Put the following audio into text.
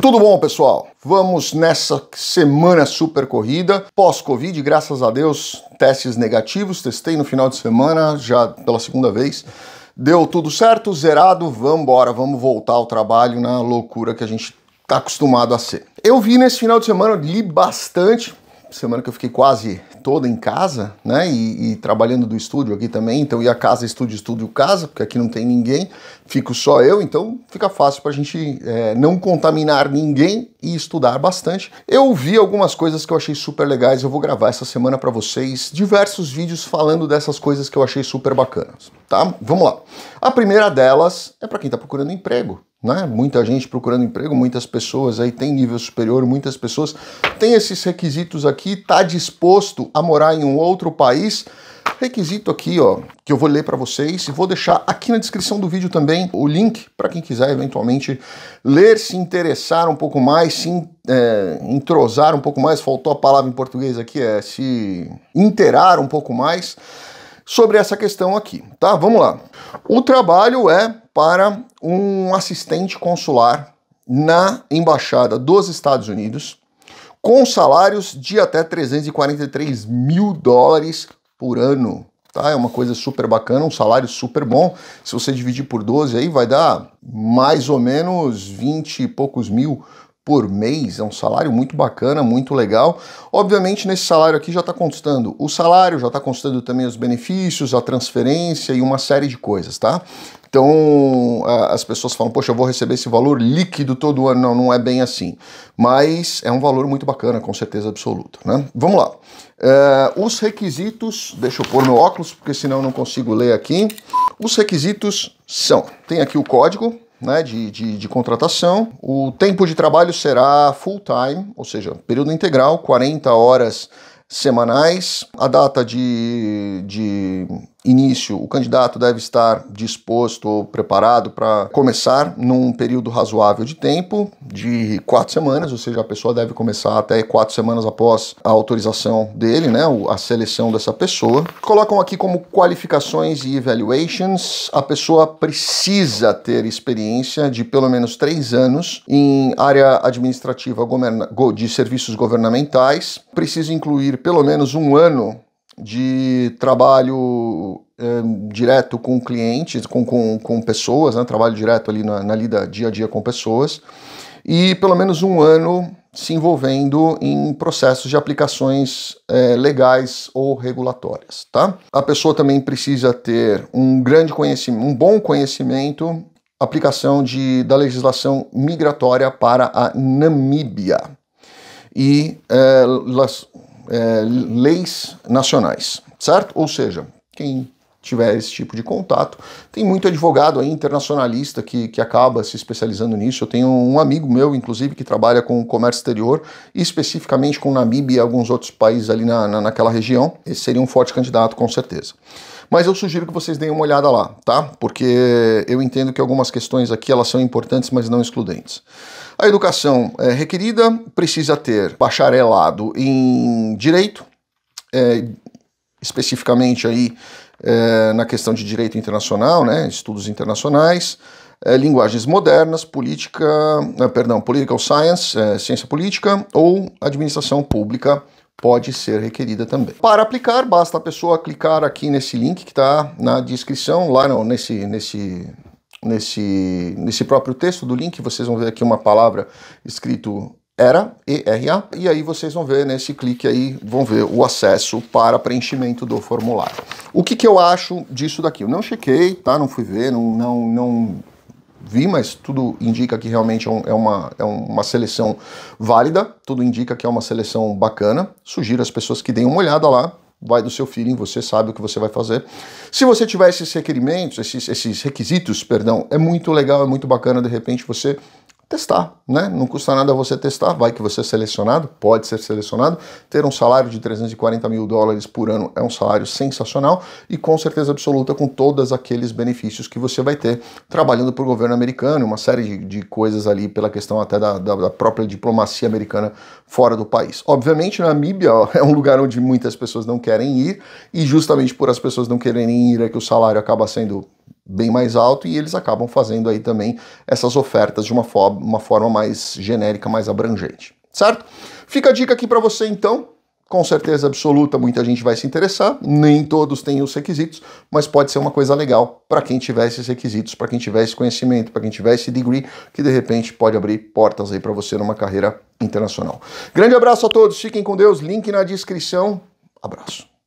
Tudo bom, pessoal? Vamos nessa semana super corrida, pós-Covid, graças a Deus, testes negativos, testei no final de semana, já pela segunda vez. Deu tudo certo, zerado, vamos embora, vamos voltar ao trabalho na loucura que a gente tá acostumado a ser. Eu vi nesse final de semana, li bastante, semana que eu fiquei quase toda em casa, né? E, e, trabalhando do estúdio aqui também. Então ia casa, estúdio, estúdio, casa, porque aqui não tem ninguém, fico só eu, então fica fácil para a gente é, não contaminar ninguém e estudar bastante. Eu vi algumas coisas que eu achei super legais, eu vou gravar essa semana para vocês diversos vídeos falando dessas coisas que eu achei super bacanas, tá? Vamos lá. A primeira delas é para quem está procurando emprego. Né? Muita gente procurando emprego, muitas pessoas aí tem nível superior, muitas pessoas têm esses requisitos aqui, tá disposto a morar em um outro país. Requisito aqui, ó, que eu vou ler para vocês e vou deixar aqui na descrição do vídeo também o link para quem quiser eventualmente ler, se interessar um pouco mais, se é, entrosar um pouco mais. Faltou a palavra em português aqui, é se interar um pouco mais sobre essa questão aqui, tá? Vamos lá. O trabalho é para um assistente consular na embaixada dos Estados Unidos com salários de até 343 mil dólares por ano. Tá? É uma coisa super bacana, um salário super bom. Se você dividir por 12 aí vai dar mais ou menos 20 e poucos mil por mês. É um salário muito bacana, muito legal. Obviamente, nesse salário aqui já está constando o salário, já está constando também os benefícios, a transferência e uma série de coisas, tá? Então as pessoas falam, poxa, eu vou receber esse valor líquido todo ano. Não, não é bem assim. Mas é um valor muito bacana, com certeza absoluta. Né? Vamos lá. É, os requisitos, deixa eu pôr meu óculos, porque senão eu não consigo ler aqui. Os requisitos são: tem aqui o código, né, de, de, de, contratação. O tempo de trabalho será full time, ou seja, período integral, 40 horas semanais. A data de, de início, o candidato deve estar disposto ou preparado para começar num período razoável de tempo, de quatro semanas, ou seja, a pessoa deve começar até quatro semanas após a autorização dele, né, a seleção dessa pessoa. Colocam aqui como qualificações e evaluations, a pessoa precisa ter experiência de pelo menos três anos em área administrativa de serviços governamentais, precisa incluir pelo menos um ano de trabalho é, direto com clientes, com, com, com pessoas, né? trabalho direto ali na, na lida dia a dia com pessoas, e pelo menos um ano se envolvendo em processos de aplicações é, legais ou regulatórias, tá? A pessoa também precisa ter um grande conhecimento, um bom conhecimento, aplicação de, da legislação migratória para a Namíbia e é, las, é, leis nacionais, certo? Ou seja, quem tiver esse tipo de contato. Tem muito advogado aí, internacionalista que, que acaba se especializando nisso. Eu tenho um amigo meu, inclusive, que trabalha com comércio exterior, especificamente com Namíbia e alguns outros países ali na, na, naquela região. Esse seria um forte candidato, com certeza. Mas eu sugiro que vocês deem uma olhada lá, tá? Porque eu entendo que algumas questões aqui elas são importantes, mas não excludentes. A educação é requerida precisa ter bacharelado em direito, é, especificamente aí é, na questão de direito internacional, né, estudos internacionais, é, linguagens modernas, política, é, perdão, political science, é, ciência política ou administração pública pode ser requerida também. Para aplicar, basta a pessoa clicar aqui nesse link que está na descrição, lá não, nesse, nesse, nesse, nesse próprio texto do link, vocês vão ver aqui uma palavra escrito era, e r a e aí vocês vão ver nesse clique aí, vão ver o acesso para preenchimento do formulário. O que, que eu acho disso daqui? Eu não chequei, tá? Não fui ver, não, não, não vi, mas tudo indica que realmente é, um, é, uma, é uma seleção válida, tudo indica que é uma seleção bacana. Sugiro às pessoas que deem uma olhada lá, vai do seu feeling, você sabe o que você vai fazer. Se você tiver esses requerimentos, esses, esses requisitos, perdão, é muito legal, é muito bacana, de repente você testar, né? Não custa nada você testar, vai que você é selecionado, pode ser selecionado, ter um salário de 340 mil dólares por ano é um salário sensacional e com certeza absoluta com todos aqueles benefícios que você vai ter trabalhando para o governo americano, uma série de, de, coisas ali pela questão até da, da, da, própria diplomacia americana fora do país. Obviamente, Namíbia é um lugar onde muitas pessoas não querem ir e justamente por as pessoas não quererem ir é que o salário acaba sendo bem mais alto e eles acabam fazendo aí também essas ofertas de uma, fo uma forma mais genérica, mais abrangente, certo? Fica a dica aqui para você então. Com certeza absoluta, muita gente vai se interessar, nem todos têm os requisitos, mas pode ser uma coisa legal para quem tiver esses requisitos, para quem tiver esse conhecimento, para quem tiver esse degree, que de repente pode abrir portas aí para você numa carreira internacional. Grande abraço a todos, fiquem com Deus, link na descrição. Abraço.